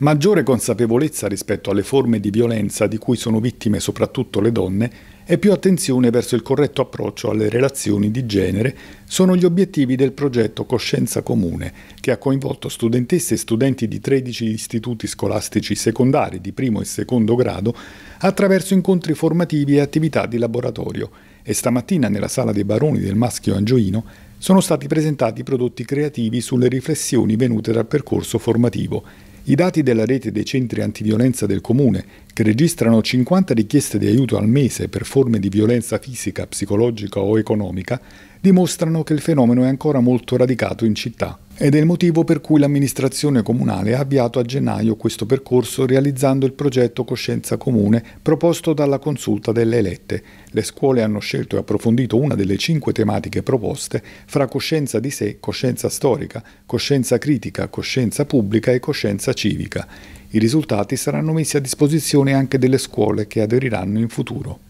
Maggiore consapevolezza rispetto alle forme di violenza di cui sono vittime soprattutto le donne e più attenzione verso il corretto approccio alle relazioni di genere sono gli obiettivi del progetto Coscienza Comune, che ha coinvolto studentesse e studenti di 13 istituti scolastici secondari di primo e secondo grado attraverso incontri formativi e attività di laboratorio. E stamattina nella sala dei baroni del Maschio Angioino sono stati presentati prodotti creativi sulle riflessioni venute dal percorso formativo i dati della rete dei centri antiviolenza del comune, che registrano 50 richieste di aiuto al mese per forme di violenza fisica, psicologica o economica, dimostrano che il fenomeno è ancora molto radicato in città. Ed è il motivo per cui l'amministrazione comunale ha avviato a gennaio questo percorso realizzando il progetto Coscienza Comune proposto dalla consulta delle elette. Le scuole hanno scelto e approfondito una delle cinque tematiche proposte fra coscienza di sé, coscienza storica, coscienza critica, coscienza pubblica e coscienza civica. I risultati saranno messi a disposizione anche delle scuole che aderiranno in futuro.